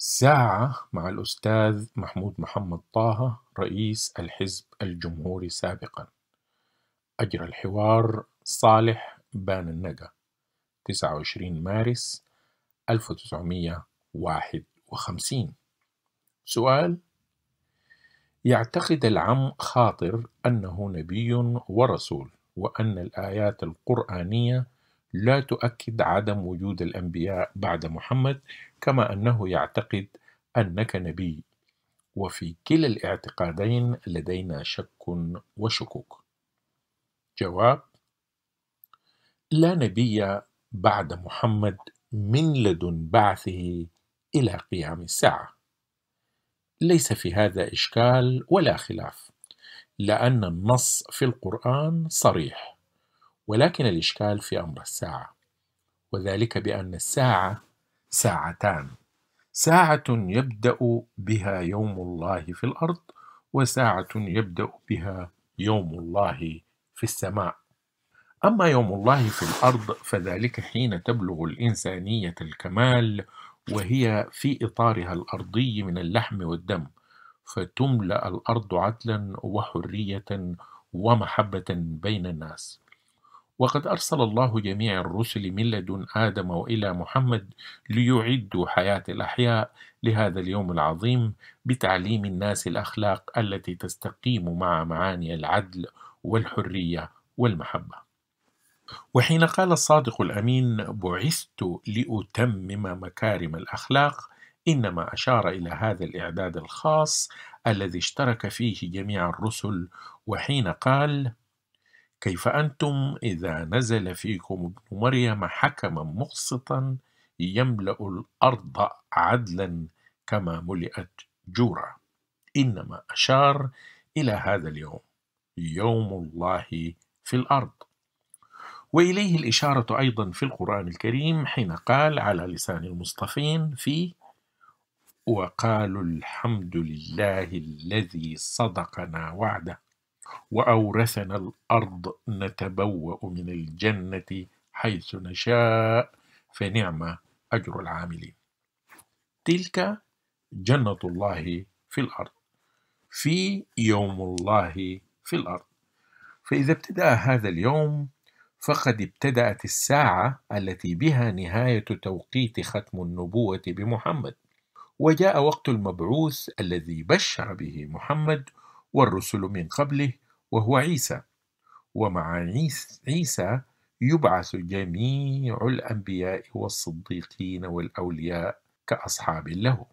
ساعة مع الأستاذ محمود محمد طه رئيس الحزب الجمهوري سابقا أجرى الحوار صالح بان النجا 29 مارس 1951 سؤال يعتقد العم خاطر أنه نبي ورسول وأن الآيات القرآنية لا تؤكد عدم وجود الأنبياء بعد محمد كما أنه يعتقد أنك نبي وفي كلا الاعتقادين لدينا شك وشكوك جواب لا نبي بعد محمد من لدن بعثه إلى قيام الساعة ليس في هذا إشكال ولا خلاف لأن النص في القرآن صريح ولكن الإشكال في أمر الساعة وذلك بأن الساعة ساعتان ساعة يبدأ بها يوم الله في الأرض وساعة يبدأ بها يوم الله في السماء أما يوم الله في الأرض فذلك حين تبلغ الإنسانية الكمال وهي في إطارها الأرضي من اللحم والدم فتملأ الأرض عدلا وحرية ومحبة بين الناس وقد أرسل الله جميع الرسل من لدن آدم وإلى محمد ليعدوا حياة الأحياء لهذا اليوم العظيم بتعليم الناس الأخلاق التي تستقيم مع معاني العدل والحرية والمحبة. وحين قال الصادق الأمين: "بعثت لأتمم مكارم الأخلاق" إنما أشار إلى هذا الإعداد الخاص الذي اشترك فيه جميع الرسل وحين قال: كيف أنتم إذا نزل فيكم ابن مريم حكما مقسطا يملأ الأرض عدلا كما ملئت جورا إنما أشار إلى هذا اليوم يوم الله في الأرض وإليه الإشارة أيضا في القرآن الكريم حين قال على لسان المصطفين في وقالوا الحمد لله الذي صدقنا وعده وأورثنا الأرض نتبوأ من الجنة حيث نشاء فنعم أجر العاملين تلك جنة الله في الأرض في يوم الله في الأرض فإذا ابتدأ هذا اليوم فقد ابتدأت الساعة التي بها نهاية توقيت ختم النبوة بمحمد وجاء وقت المبعوث الذي بشر به محمد والرسل من قبله وهو عيسى ومع عيسى يبعث جميع الأنبياء والصديقين والأولياء كأصحاب له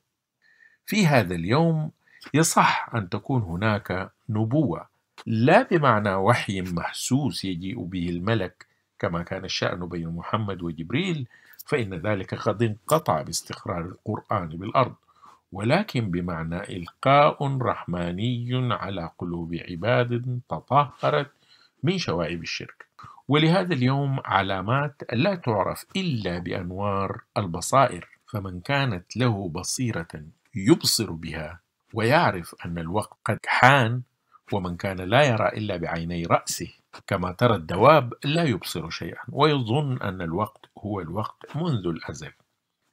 في هذا اليوم يصح أن تكون هناك نبوة لا بمعنى وحي محسوس يجيء به الملك كما كان الشأن بين محمد وجبريل فإن ذلك قد انقطع باستقرار القرآن بالأرض ولكن بمعنى إلقاء رحماني على قلوب عباد تطهرت من شوائب الشرك ولهذا اليوم علامات لا تعرف إلا بأنوار البصائر فمن كانت له بصيرة يبصر بها ويعرف أن الوقت قد حان ومن كان لا يرى إلا بعيني رأسه كما ترى الدواب لا يبصر شيئا ويظن أن الوقت هو الوقت منذ الأزل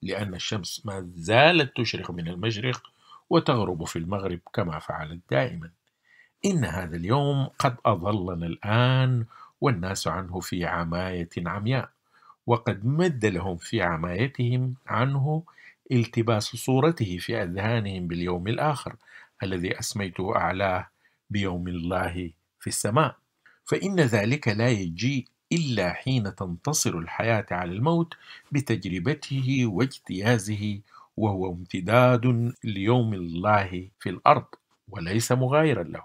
لأن الشمس ما زالت تشرق من المشرق وتغرب في المغرب كما فعلت دائما إن هذا اليوم قد أظلنا الآن والناس عنه في عماية عمياء وقد مد لهم في عمايتهم عنه التباس صورته في أذهانهم باليوم الآخر الذي أسميته أعلاه بيوم الله في السماء فإن ذلك لا يجيء إلا حين تنتصر الحياة على الموت بتجربته واجتيازه وهو امتداد ليوم الله في الأرض وليس مغايرا له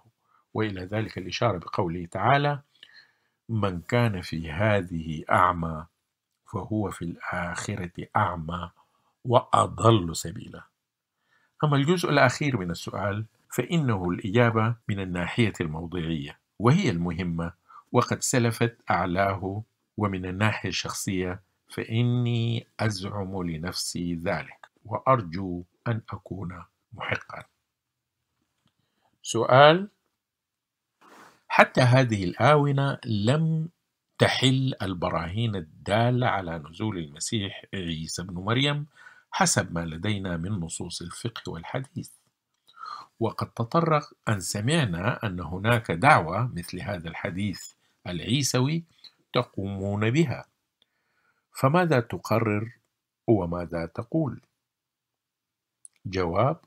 وإلى ذلك الإشارة بقوله تعالى من كان في هذه أعمى فهو في الآخرة أعمى وأضل سبيلا أما الجزء الأخير من السؤال فإنه الإجابة من الناحية الموضعية وهي المهمة وقد سلفت أعلاه ومن الناحية الشخصية فإني أزعم لنفسي ذلك وأرجو أن أكون محقا سؤال حتى هذه الآونة لم تحل البراهين الدالة على نزول المسيح عيسى بن مريم حسب ما لدينا من نصوص الفقه والحديث وقد تطرق أن سمعنا أن هناك دعوة مثل هذا الحديث العيسوي تقومون بها فماذا تقرر وماذا تقول جواب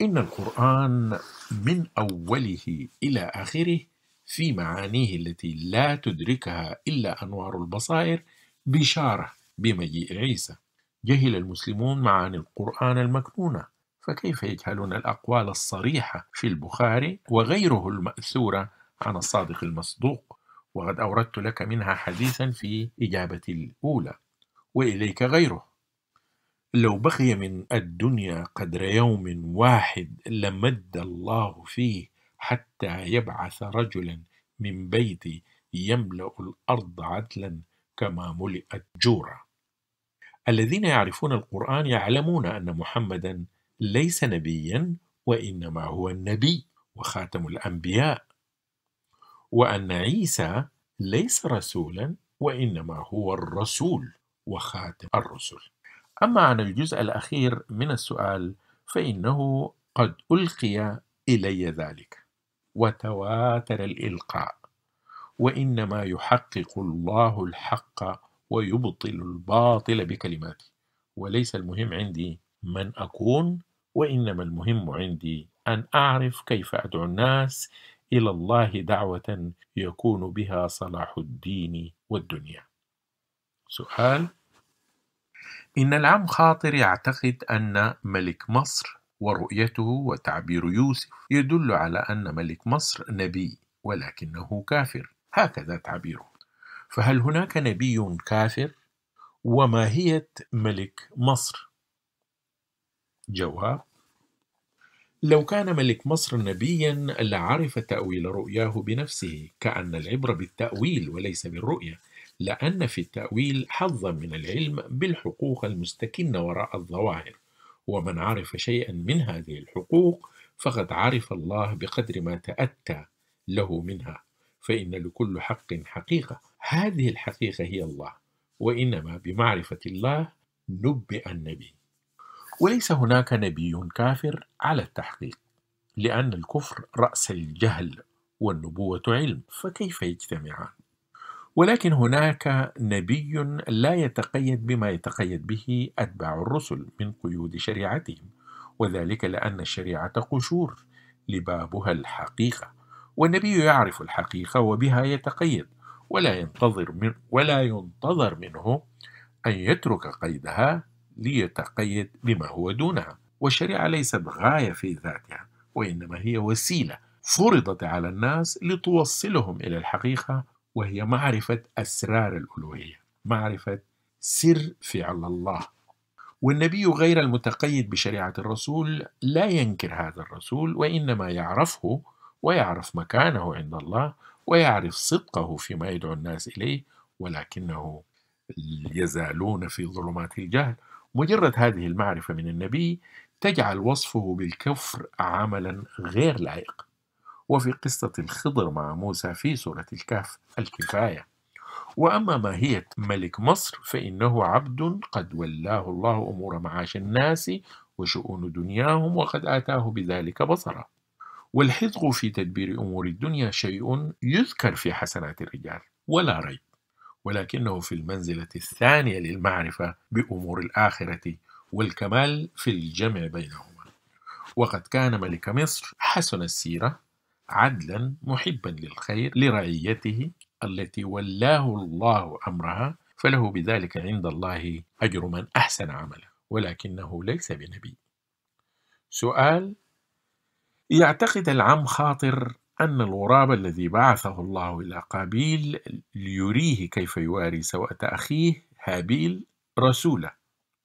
ان القران من اوله الى اخره في معانيه التي لا تدركها الا انوار البصائر بشاره بمجيء عيسى جهل المسلمون معاني القران المكنونه فكيف يجهلون الاقوال الصريحه في البخاري وغيره الماثوره عن الصادق المصدوق وقد أوردت لك منها حديثا في إجابتي الأولى وإليك غيره لو بقي من الدنيا قدر يوم واحد لمد الله فيه حتى يبعث رجلا من بيتي يملا الارض عدلا كما ملئت جورا الذين يعرفون القران يعلمون ان محمدا ليس نبيا وانما هو النبي وخاتم الانبياء وأن عيسى ليس رسولا وإنما هو الرسول وخاتم الرسل أما عن الجزء الأخير من السؤال فإنه قد ألقي إلي ذلك وتواتر الإلقاء وإنما يحقق الله الحق ويبطل الباطل بكلماته وليس المهم عندي من أكون وإنما المهم عندي أن أعرف كيف أدعو الناس إلى الله دعوة يكون بها صلاح الدين والدنيا سؤال إن العم خاطر يعتقد أن ملك مصر ورؤيته وتعبير يوسف يدل على أن ملك مصر نبي ولكنه كافر هكذا تعبيره فهل هناك نبي كافر وماهية ملك مصر جواب لو كان ملك مصر نبيا لعرف تأويل رؤياه بنفسه كأن العبرة بالتأويل وليس بالرؤية لأن في التأويل حظا من العلم بالحقوق المستكنة وراء الظواهر ومن عرف شيئا من هذه الحقوق فقد عرف الله بقدر ما تأتى له منها فإن لكل حق حقيقة هذه الحقيقة هي الله وإنما بمعرفة الله نبئ النبي وليس هناك نبي كافر على التحقيق لأن الكفر رأس الجهل والنبوة علم فكيف يجتمعان؟ ولكن هناك نبي لا يتقيد بما يتقيد به أتباع الرسل من قيود شريعتهم وذلك لأن الشريعة قشور لبابها الحقيقة والنبي يعرف الحقيقة وبها يتقيد ولا ينتظر من ولا ينتظر منه أن يترك قيدها ليتقيد بما هو دونها والشريعة ليست غاية في ذاتها وإنما هي وسيلة فرضت على الناس لتوصلهم إلى الحقيقة وهي معرفة أسرار الألوهية معرفة سر فعل الله والنبي غير المتقيد بشريعة الرسول لا ينكر هذا الرسول وإنما يعرفه ويعرف مكانه عند الله ويعرف صدقه فيما يدعو الناس إليه ولكنه يزالون في ظلمات الجهل مجرد هذه المعرفة من النبي تجعل وصفه بالكفر عملا غير لائق وفي قصة الخضر مع موسى في سورة الكهف الكفاية وأما ماهية ملك مصر فإنه عبد قد ولاه الله أمور معاش الناس وشؤون دنياهم وقد آتاه بذلك بصرة والحذق في تدبير أمور الدنيا شيء يذكر في حسنات الرجال ولا ريب ولكنه في المنزلة الثانية للمعرفة بأمور الآخرة والكمال في الجمع بينهما وقد كان ملك مصر حسن السيرة عدلا محبا للخير لرعيته التي ولاه الله أمرها فله بذلك عند الله أجر من أحسن عمله ولكنه ليس بنبي سؤال يعتقد العم خاطر أن الغراب الذي بعثه الله إلى قابيل ليريه كيف يواري سوءة أخيه هابيل رسولا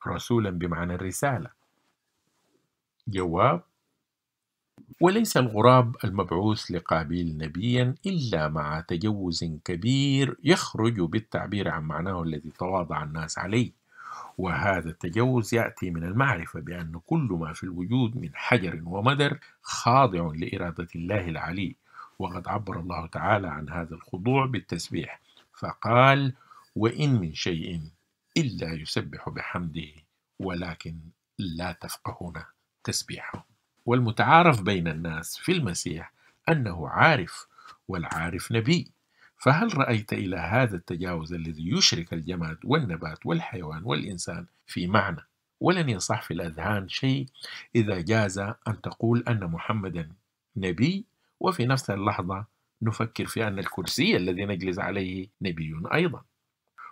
رسولا بمعنى الرسالة جواب وليس الغراب المبعوث لقابيل نبيا إلا مع تجوز كبير يخرج بالتعبير عن معناه الذي تواضع الناس عليه وهذا التجوز يأتي من المعرفة بأن كل ما في الوجود من حجر ومدر خاضع لإرادة الله العلي وقد عبر الله تعالى عن هذا الخضوع بالتسبيح فقال وإن من شيء إلا يسبح بحمده ولكن لا تفقهون تسبيحه والمتعارف بين الناس في المسيح أنه عارف والعارف نبي فهل رأيت إلى هذا التجاوز الذي يشرك الجماد والنبات والحيوان والإنسان في معنى ولن يصح في الأذهان شيء إذا جاز أن تقول أن محمدا نبي وفي نفس اللحظة نفكر في أن الكرسي الذي نجلس عليه نبي أيضا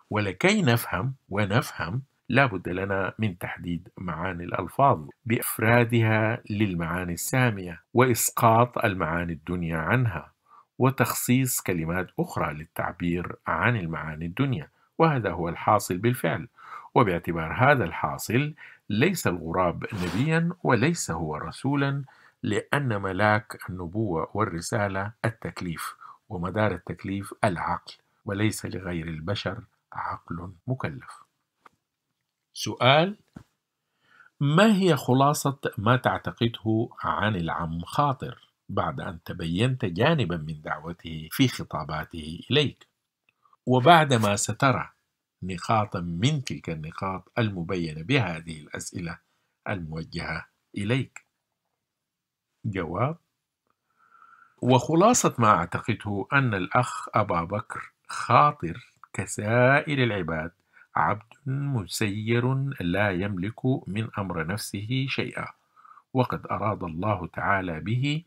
ولكي نفهم ونفهم لا بد لنا من تحديد معاني الألفاظ بإفرادها للمعاني السامية وإسقاط المعاني الدنيا عنها وتخصيص كلمات أخرى للتعبير عن المعاني الدنيا وهذا هو الحاصل بالفعل وباعتبار هذا الحاصل ليس الغراب نبيا وليس هو رسولا لأن ملاك النبوة والرسالة التكليف ومدار التكليف العقل وليس لغير البشر عقل مكلف سؤال ما هي خلاصة ما تعتقده عن العم خاطر بعد أن تبينت جانبا من دعوته في خطاباته إليك وبعدما سترى نقاطا من تلك النقاط المبينة بهذه الأسئلة الموجهة إليك جواب وخلاصة ما أعتقده أن الأخ أبا بكر خاطر كسائر العباد عبد مسير لا يملك من أمر نفسه شيئا وقد أراد الله تعالى به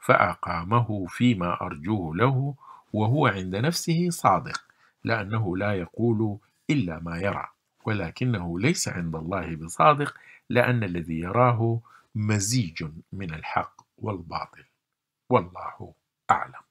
فأقامه فيما أرجوه له وهو عند نفسه صادق لأنه لا يقول إلا ما يرى ولكنه ليس عند الله بصادق لأن الذي يراه مزيج من الحق والباطل والله أعلم